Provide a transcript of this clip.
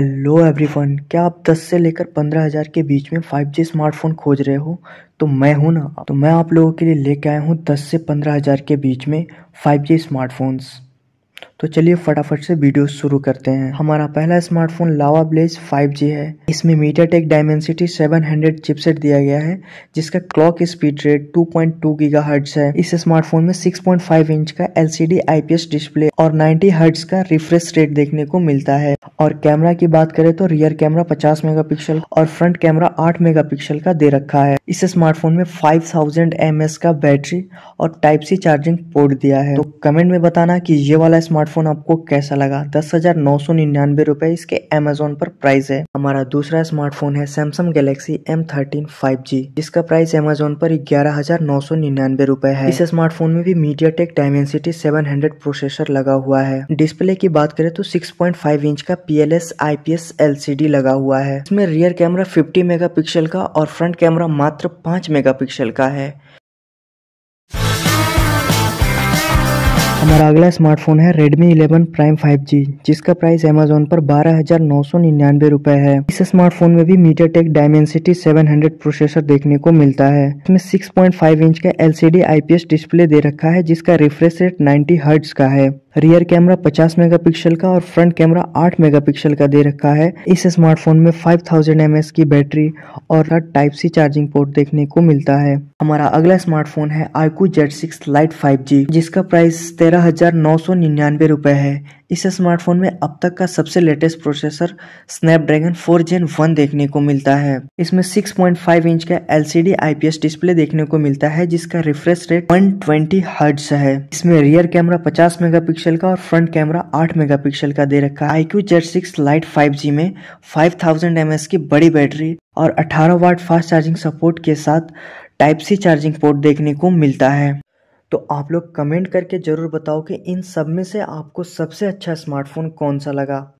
hello everyone क्या आप 10 से लेकर 15000 के बीच में 5G स्मार्टफोन खोज रहे हो तो मैं हूं ना तो मैं आप लोगों के लिए लेके आया हूं 10 से 15000 के बीच में 5G स्मार्टफोन्स तो चलिए फटाफट से वीडियो शुरू करते हैं हमारा पहला स्मार्टफोन लावा ब्लेज 5G है इसमें मीटर टेक डायमेंसिटी 700 चिपसेट दिया गया है जिसका क्लॉक स्पीड रेट 2.2 टू है इस स्मार्टफोन में 6.5 इंच का एलसीडी आईपीएस डिस्प्ले और 90 हर्ट्ज का रिफ्रेश रेट देखने को मिलता है और कैमरा की बात करें तो रियर कैमरा पचास मेगा और फ्रंट कैमरा आठ मेगा का दे रखा है इस स्मार्टफोन में फाइव थाउजेंड का बैटरी और टाइप सी चार्जिंग पोर्ट दिया है तो कमेंट में बताना की ये वाला स्मार्ट फ़ोन आपको कैसा लगा दस हज़ार नौ सौ निन्यानवे रूपए इसके अमेजोन पर प्राइस है हमारा दूसरा स्मार्टफोन है Samsung Galaxy M thirteen five G जिसका प्राइस अमेजोन पर ग्यारह हजार नौ सौ निन्यानवे रूपए है इस स्मार्टफोन में भी MediaTek Dimensity seven hundred processor लगा हुआ है डिस्प्ले की बात करें तो सिक्स पॉइंट फाइव इंच का P L S I P S L C D लगा हुआ है इसमें rear camera fifty megapixel का और फ्रंट कैमरा मात्र पांच मेगा पिक्सल का है हमारा अगला स्मार्टफोन है Redmi 11 Prime 5G जिसका प्राइस Amazon पर बारह हजार नौ सौ निन्यानवे रुपए है इस स्मार्टफोन में भी MediaTek Dimensity seven hundred processor देखने को मिलता है इसमें 6.5 इंच का LCD IPS डिस्प्ले दे रखा है जिसका रिफ्रेश रेट नाइन्टी हर्ट्स का है रियर कैमरा 50 मेगापिक्सल का और फ्रंट कैमरा 8 मेगापिक्सल का दे रखा है इस स्मार्टफोन में 5000 थाउजेंड की बैटरी और टाइप सी चार्जिंग पोर्ट देखने को मिलता है हमारा अगला स्मार्टफोन है iQOO Z six lite five जिसका प्राइस तेरह हज़ार नौ सौ निन्यानवे रुपये है इस स्मार्टफोन में अब तक का सबसे लेटेस्ट प्रोसेसर स्नैपड्रैगन 4 जेन 1 देखने को मिलता है इसमें 6.5 इंच का एलसीडी आईपीएस डिस्प्ले देखने को मिलता है जिसका रिफ्रेश रेट 120 ट्वेंटी है इसमें रियर कैमरा 50 मेगापिक्सल का और फ्रंट कैमरा 8 मेगापिक्सल का दे रखा है iQOO Z six lite five में फाइव थाउजेंड की बड़ी बैटरी और अठारह वाट फास्ट चार्जिंग सपोर्ट के साथ टाइप सी चार्जिंग पोर्ट देखने को मिलता है तो आप लोग कमेंट करके ज़रूर बताओ कि इन सब में से आपको सबसे अच्छा स्मार्टफ़ोन कौन सा लगा